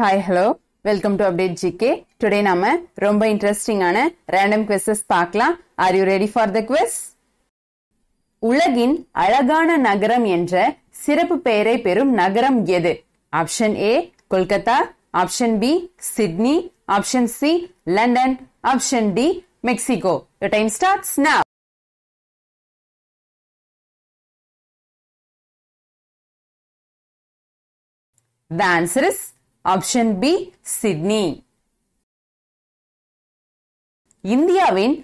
Hi hello welcome to update GK today நாம ரொம்ப இன்ட்ரெஸ்டிங்கான ரேண்டம் கொஸ்டஸ் பார்க்கலாம் are you ready for the quiz உலகின் அழகான நகரம் என்ற சிறப்பு பெயரை பெறும் நகரம் எது option A Kolkata option B Sydney option C London option D Mexico your time starts now The answer is option B Sydney இந்தியாவின்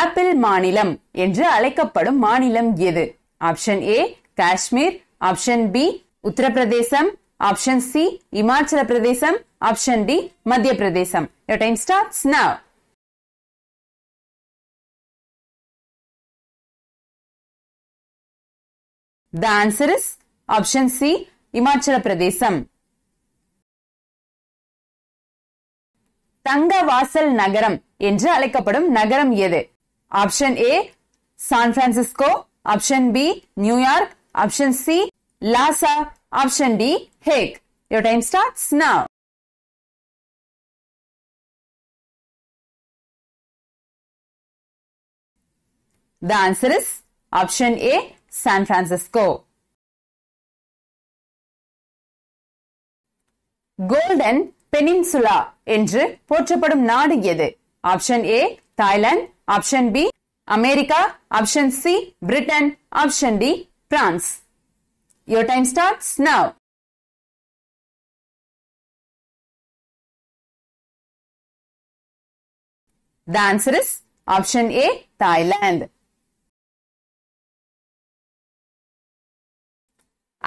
ஆப்பிள் மாநிலம் என்று அழைக்கப்படும் மாநிலம் எது option A Kashmir option B Uttar Pradesh option C Himachal Pradesh option D மத்திய பிரதேசம் Your time starts now. The answer தங்க வாசல் நகரம் என்று அழைக்கப்படும் நகரம் எது option A San Francisco option B New York option C Lhasa option D Hague your time starts now The answer is option A, San Francisco. Golden peninsula என்று போற்றப்படும் நாடு எது option A Thailand option B America option C Britain option D France your time starts now The answer is option A, Thailand.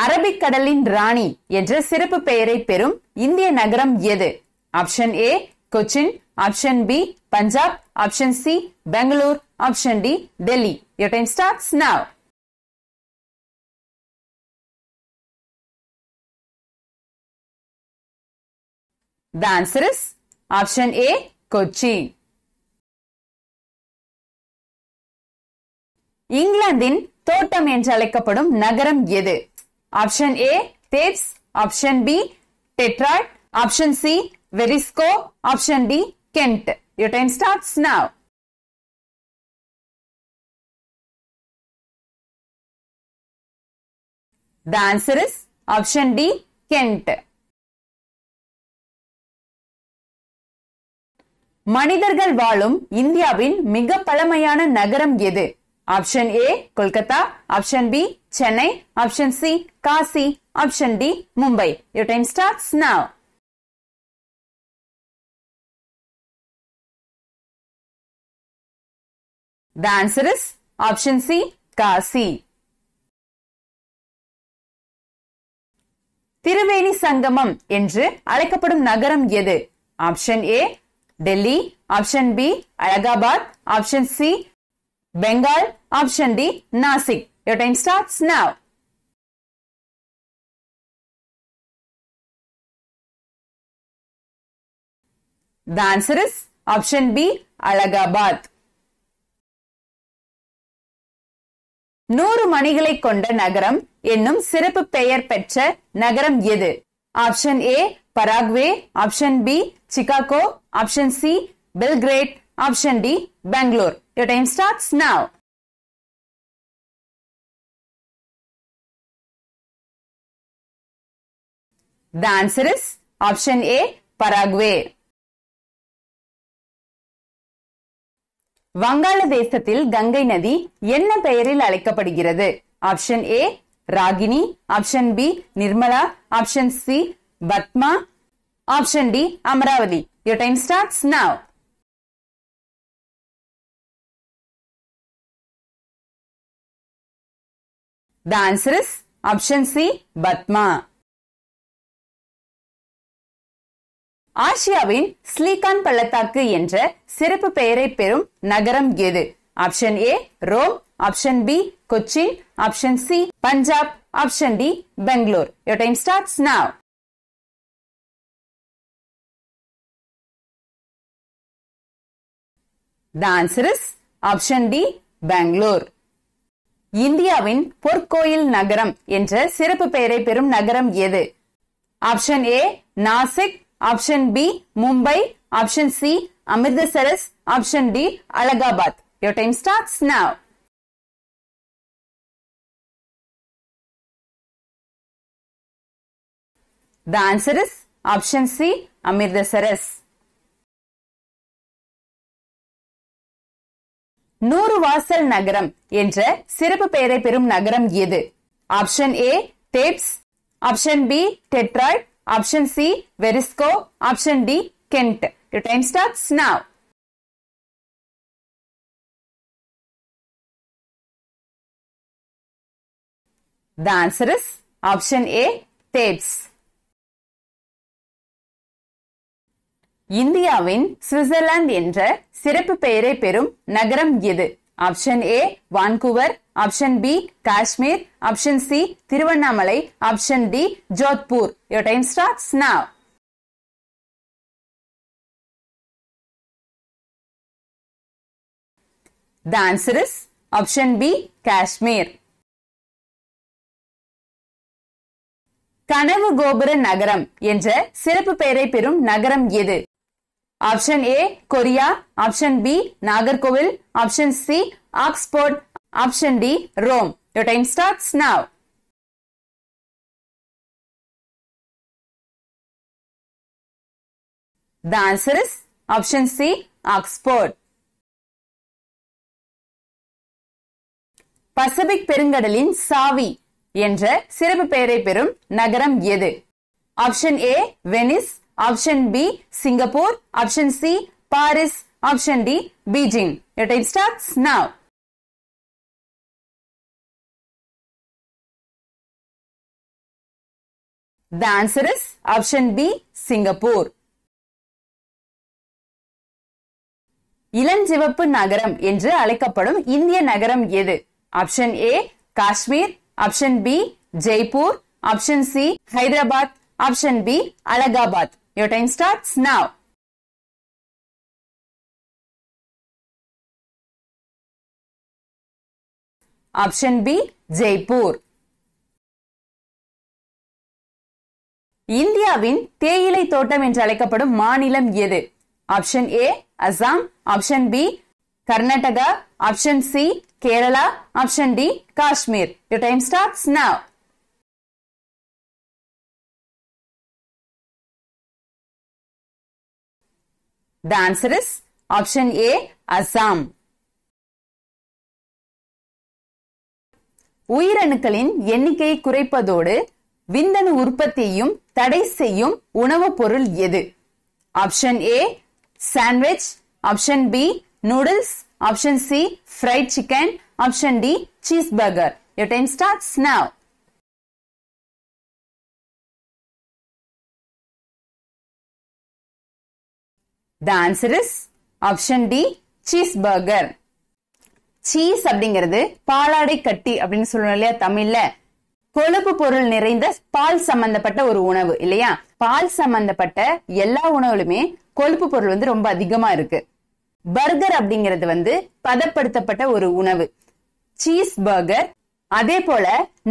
அரபிக்கடலின் ராணி என்ற சிறப்பு பெயரை பெறும் இந்திய நகரம் எது option A Cochin option B Punjab option C Bangalore option D Delhi your time starts now The answer is Kochi இங்கிலாந்தின் தோட்டம் என்று அழைக்கப்படும் நகரம் எது option A, tapes. Option B, tetrad. Option C, Verisco. Option D, Kent. Your time starts now. The answer is option D, Kent. மனிதர்கள் வாழும் இந்தியாவின் மிக பழமையான நகரம் எது option A Kolkata option B Chennai option C Kashi option D Mumbai you time starts now The answer is option C Kashi Triveni Sangam என்று அழைக்கப்படும் நகரம் எது option A Delhi option B Allahabad option C Bengal. Option D, Nasik. Your time starts now. The answer is option B, Alagabad. நூறு மணிகளை கொண்ட நகரம் என்னும் சிறப்பு பெயர் பெற்ற நகரம் எது option A Paraguay option B Chicago option C Belgrade Option D, Bangalore. Your time starts now. The answer is option A, Paraguay. வங்காளதேசத்தில் கங்கை நதி என்ன பெயரில் அழைக்கப்படுகிறது option A Ragini option B Nirmala option C Padma option D Amaravati your time starts now The answer is option C, Batma. ஆசியாவின் ஸ்லீகான் பள்ளத்தாக்கு என்ற சிறப்பு பெயரை பெறும் நகரம் எது option A Rome option B Cochin option C Punjab option D Bangalore your time starts now The answer is option இந்தியாவின் பொற்கோயில் நகரம் என்ற சிறப்பு பெயரை பெறும் நகரம் எது option A Nashik option B Mumbai option C Amritsar option D Allahabad your time starts now The answer is option C, Amirdasaras. நூறு வாசல் நகரம் என்ற சிறப்பு பெயரை பெறும் நகரம் எது option A tapes option B Detroit option C வெரிஸ்கோ option D Kent your time starts now The answer is option A, tapes. இந்தியாவின் சுவிட்சர்லாந்து என்ற சிறப்பு பெயரை பெறும் நகரம் எது option A Vancouver option B Kashmir option C Tiruvannamalai option D Jodhpur your time starts now Kashmir கனவு கோபுர நகரம் என்ற சிறப்பு பெயரை பெறும் நகரம் எது option A Korea option B Nagercoil option C Oxford option D Rome your time starts now The answer is option C, Oxford. Pacific பெருங்கடலின் சாவி என்ற சிறப்பு பெயரை பெறும் நகரம் எது option A Venice option B Singapore option C Paris option D Beijing your time starts now The answer is option B Singapore. இளஞ்சிவப்பு நகரம் என்று அழைக்கப்படும் இந்திய நகரம் எது option A Kashmir option B Jaipur option C Hyderabad option B Allahabad Your time starts now. Option B Jaipur இந்தியாவின் தேயிலை தோட்டம் என்று அழைக்கப்படும் மாநிலம் எது option A Assam option B Karnataka option C Kerala option D Kashmir your time starts now The answer is option A Assam. உயிரணுக்களின் எண்ணிக்கையை குறைப்பதோடு விந்தணு உற்பத்தியையும் தடை செய்யும் உணவுப் பொருள் எது option A sandwich option B noodles option C fried chicken option D cheese burger your time starts now the answer is option D cheese burger cheese அப்படிங்கிறது பாலாடை கட்டி அப்படின்னு சொல்லணும் இல்லையா தமிழ்ல கொழுப்பு பொருள் நிறைந்த பால் சம்பந்தப்பட்ட ஒரு உணவு இல்லையா பால் சம்பந்தப்பட்ட எல்லா உணவுலுமே கொழுப்பு பொருள் வந்து ரொம்ப அதிகமா இருக்கு பர்கர் அப்படிங்கிறது வந்து பதப்படுத்தப்பட்ட ஒரு உணவு சீஸ் பர்கர் அதே போல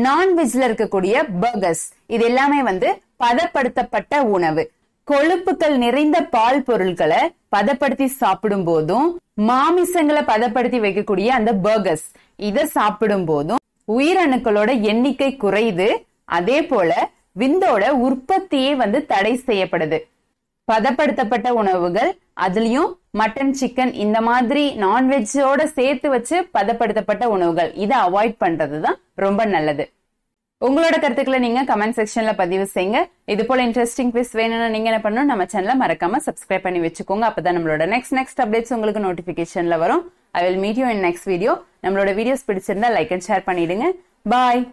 நான்வெஜ்ல இருக்கக்கூடிய பர்கர்ஸ் இது எல்லாமே வந்து பதப்படுத்தப்பட்ட உணவு கொழுப்புகள் நிறைந்த பால் பொருட்களை பதப்படுத்தி சாப்பிடும் போதும் மாமிசங்களை பதப்படுத்தி வைக்கக்கூடிய அந்த பர்கர்ஸ் இதை சாப்பிடும் போதும் உயிரணுக்களோட எண்ணிக்கை குறையுது அதே போல விந்தோட உற்பத்தியே வந்து தடை செய்யப்படுது பதப்படுத்தப்பட்ட உணவுகள் அதுலயும் மட்டன் சிக்கன் இந்த மாதிரி நான்வெஜ்ஜோட சேர்த்து வச்சு பதப்படுத்தப்பட்ட உணவுகள் இதை அவாய்ட் பண்றதுதான் ரொம்ப நல்லது உங்களோட கருத்துக்களை நீங்க கமெண்ட் செக்ஷன்ல பதிவு செய்யுங்க இது போல இன்ட்ரெஸ்டிங் குவிஸ் வேணும்னா நீங்க என்ன பண்ணணும் நம்ம சேனல மறக்காம சப்ஸ்கிரைப் பண்ணி வச்சுக்கோங்க அப்பதான் நம்மளோட நெக்ஸ்ட் நெக்ஸ்ட் அப்டேட்ஸ் உங்களுக்கு நோட்டிபிகேஷன்ல வரும் I will meet you in next video நம்மளோட வீடியோஸ் பிடிச்சிருந்தா லைக் அண்ட் ஷேர் பண்ணிடுங்க பாய்